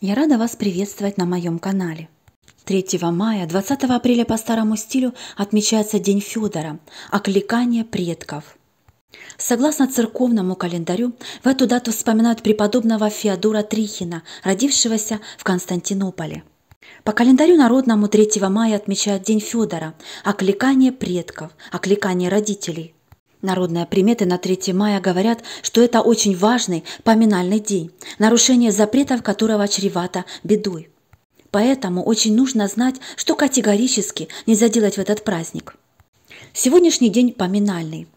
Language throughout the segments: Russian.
Я рада вас приветствовать на моем канале. 3 мая, 20 апреля по старому стилю отмечается День Федора, окликание предков. Согласно церковному календарю, в эту дату вспоминают преподобного Феодора Трихина, родившегося в Константинополе. По календарю народному 3 мая отмечают День Федора, окликание предков, окликание родителей. Народные приметы на 3 мая говорят, что это очень важный поминальный день, нарушение запретов которого чревато бедой. Поэтому очень нужно знать, что категорически нельзя делать в этот праздник. Сегодняшний день поминальный.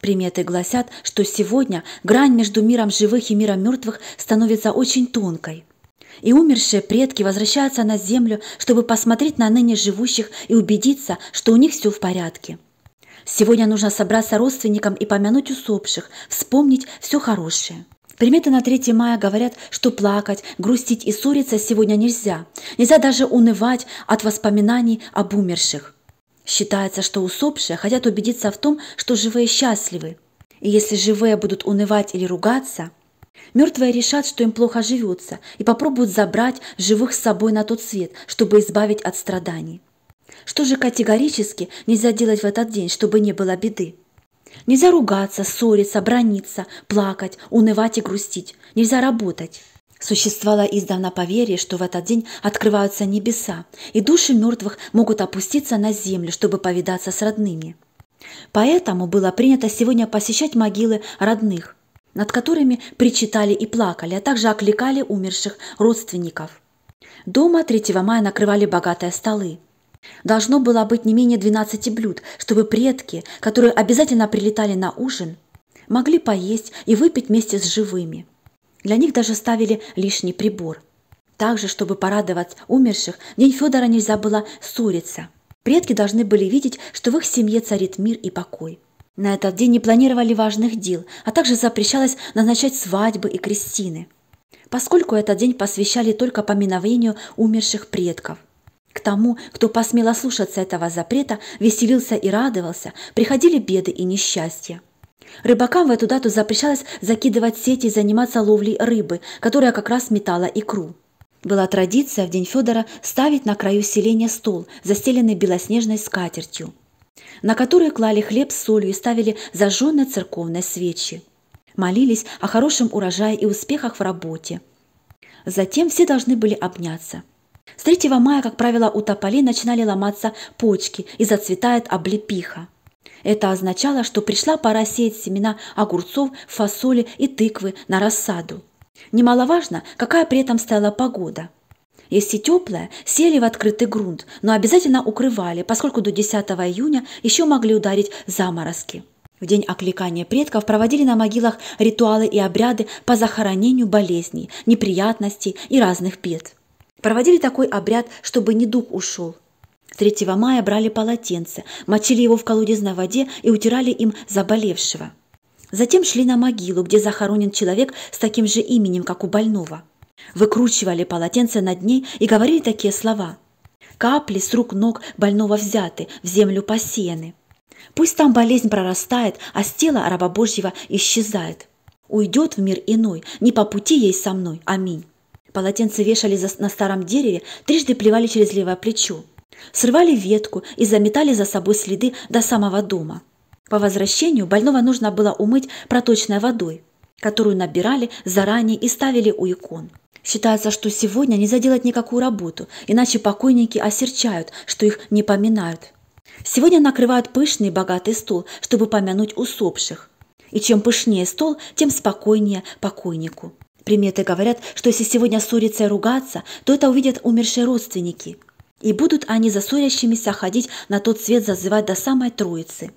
Приметы гласят, что сегодня грань между миром живых и миром мертвых становится очень тонкой. И умершие предки возвращаются на землю, чтобы посмотреть на ныне живущих и убедиться, что у них все в порядке – Сегодня нужно собраться родственникам и помянуть усопших, вспомнить все хорошее. Приметы на 3 мая говорят, что плакать, грустить и ссориться сегодня нельзя. Нельзя даже унывать от воспоминаний об умерших. Считается, что усопшие хотят убедиться в том, что живые счастливы. И если живые будут унывать или ругаться, мертвые решат, что им плохо живется, и попробуют забрать живых с собой на тот свет, чтобы избавить от страданий. Что же категорически нельзя делать в этот день, чтобы не было беды? Нельзя ругаться, ссориться, брониться, плакать, унывать и грустить. Нельзя работать. Существовало издавна поверье, что в этот день открываются небеса, и души мертвых могут опуститься на землю, чтобы повидаться с родными. Поэтому было принято сегодня посещать могилы родных, над которыми причитали и плакали, а также окликали умерших родственников. Дома 3 мая накрывали богатые столы – Должно было быть не менее 12 блюд, чтобы предки, которые обязательно прилетали на ужин, могли поесть и выпить вместе с живыми. Для них даже ставили лишний прибор. Также, чтобы порадовать умерших, в день Федора нельзя было ссориться. Предки должны были видеть, что в их семье царит мир и покой. На этот день не планировали важных дел, а также запрещалось назначать свадьбы и крестины, поскольку этот день посвящали только поминовению умерших предков – к тому, кто посмел ослушаться этого запрета, веселился и радовался, приходили беды и несчастья. Рыбакам в эту дату запрещалось закидывать сети и заниматься ловлей рыбы, которая как раз метала икру. Была традиция в день Федора ставить на краю селения стол, застеленный белоснежной скатертью, на который клали хлеб с солью и ставили зажженные церковные свечи. Молились о хорошем урожае и успехах в работе. Затем все должны были обняться – с 3 мая, как правило, у тополей начинали ломаться почки и зацветает облепиха. Это означало, что пришла пора сеять семена огурцов, фасоли и тыквы на рассаду. Немаловажно, какая при этом стояла погода. Если теплая, сели в открытый грунт, но обязательно укрывали, поскольку до 10 июня еще могли ударить заморозки. В день окликания предков проводили на могилах ритуалы и обряды по захоронению болезней, неприятностей и разных бед. Проводили такой обряд, чтобы не дух ушел. 3 мая брали полотенце, мочили его в колодезной воде и утирали им заболевшего. Затем шли на могилу, где захоронен человек с таким же именем, как у больного. Выкручивали полотенце над ней и говорили такие слова. «Капли с рук ног больного взяты, в землю посеяны. Пусть там болезнь прорастает, а с тела раба Божьего исчезает. Уйдет в мир иной, не по пути ей со мной. Аминь». Полотенце вешали за на старом дереве, трижды плевали через левое плечо. Срывали ветку и заметали за собой следы до самого дома. По возвращению больного нужно было умыть проточной водой, которую набирали заранее и ставили у икон. Считается, что сегодня нельзя делать никакую работу, иначе покойники осерчают, что их не поминают. Сегодня накрывают пышный богатый стол, чтобы помянуть усопших. И чем пышнее стол, тем спокойнее покойнику. Приметы говорят, что если сегодня ссориться и ругаться, то это увидят умершие родственники. И будут они за ссорящимися ходить на тот свет зазывать до самой Троицы.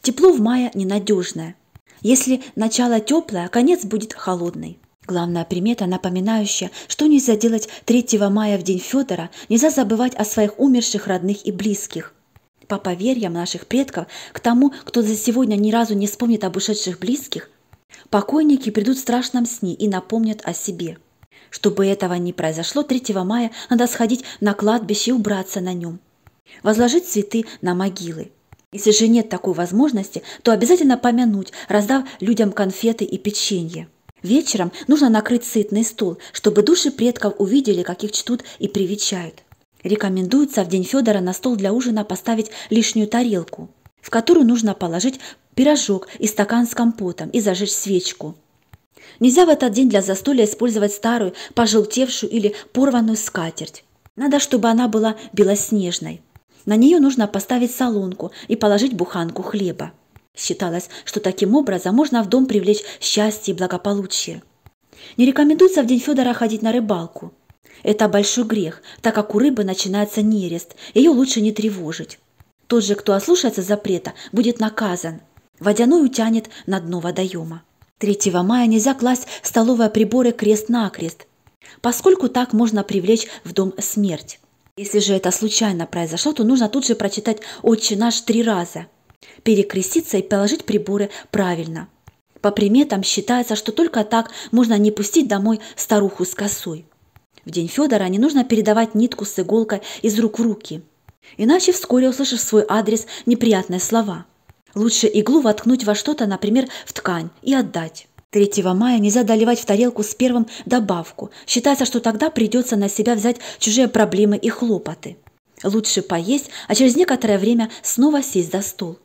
Тепло в мае ненадежное. Если начало теплое, конец будет холодный. Главная примета, напоминающая, что нельзя делать 3 мая в день Федора, нельзя забывать о своих умерших родных и близких. По поверьям наших предков, к тому, кто за сегодня ни разу не вспомнит об ушедших близких, покойники придут в страшном сне и напомнят о себе. Чтобы этого не произошло, 3 мая надо сходить на кладбище и убраться на нем. Возложить цветы на могилы. Если же нет такой возможности, то обязательно помянуть, раздав людям конфеты и печенье. Вечером нужно накрыть сытный стол, чтобы души предков увидели, как их чтут и привечают. Рекомендуется в день Федора на стол для ужина поставить лишнюю тарелку, в которую нужно положить пирожок и стакан с компотом и зажечь свечку. Нельзя в этот день для застолья использовать старую, пожелтевшую или порванную скатерть. Надо, чтобы она была белоснежной. На нее нужно поставить солонку и положить буханку хлеба. Считалось, что таким образом можно в дом привлечь счастье и благополучие. Не рекомендуется в день Федора ходить на рыбалку. Это большой грех, так как у рыбы начинается нерест, ее лучше не тревожить. Тот же, кто ослушается запрета, будет наказан – Водяной утянет на дно водоема. 3 мая нельзя класть столовые приборы крест-накрест, поскольку так можно привлечь в дом смерть. Если же это случайно произошло, то нужно тут же прочитать «Отче наш» три раза, перекреститься и положить приборы правильно. По приметам считается, что только так можно не пустить домой старуху с косой. В день Федора не нужно передавать нитку с иголкой из рук в руки, иначе вскоре услышишь в свой адрес неприятные слова – Лучше иглу воткнуть во что-то, например, в ткань, и отдать. 3 мая нельзя доливать в тарелку с первым добавку. Считается, что тогда придется на себя взять чужие проблемы и хлопоты. Лучше поесть, а через некоторое время снова сесть за стол.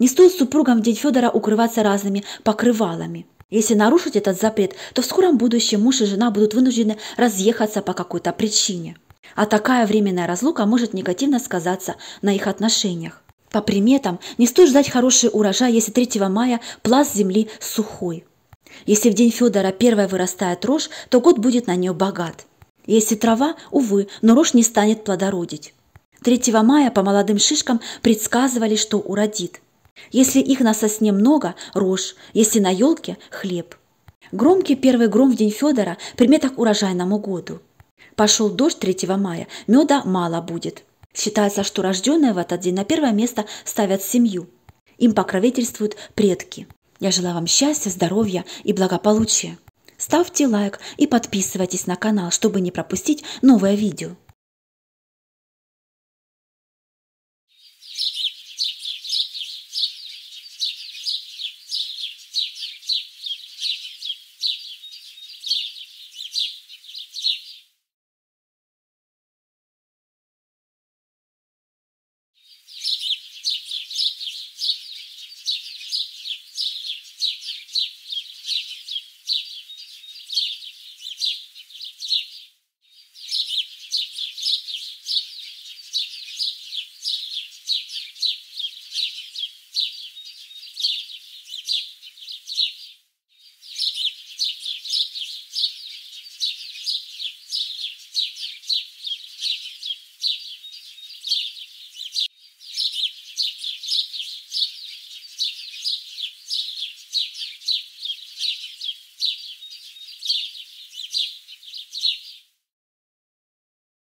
Не стоит супругам в день Федора укрываться разными покрывалами. Если нарушить этот запрет, то в скором будущем муж и жена будут вынуждены разъехаться по какой-то причине. А такая временная разлука может негативно сказаться на их отношениях. По приметам, не стоит ждать хороший урожай, если 3 мая пласт земли сухой. Если в день Федора первая вырастает рожь, то год будет на нее богат. Если трава, увы, но рожь не станет плодородить. 3 мая по молодым шишкам предсказывали, что уродит. Если их на сосне много – рожь, если на елке – хлеб. Громкий первый гром в день Федора – приметок урожайному году. Пошел дождь 3 мая, меда мало будет – Считается, что рожденные в этот день на первое место ставят семью. Им покровительствуют предки. Я желаю вам счастья, здоровья и благополучия. Ставьте лайк и подписывайтесь на канал, чтобы не пропустить новое видео.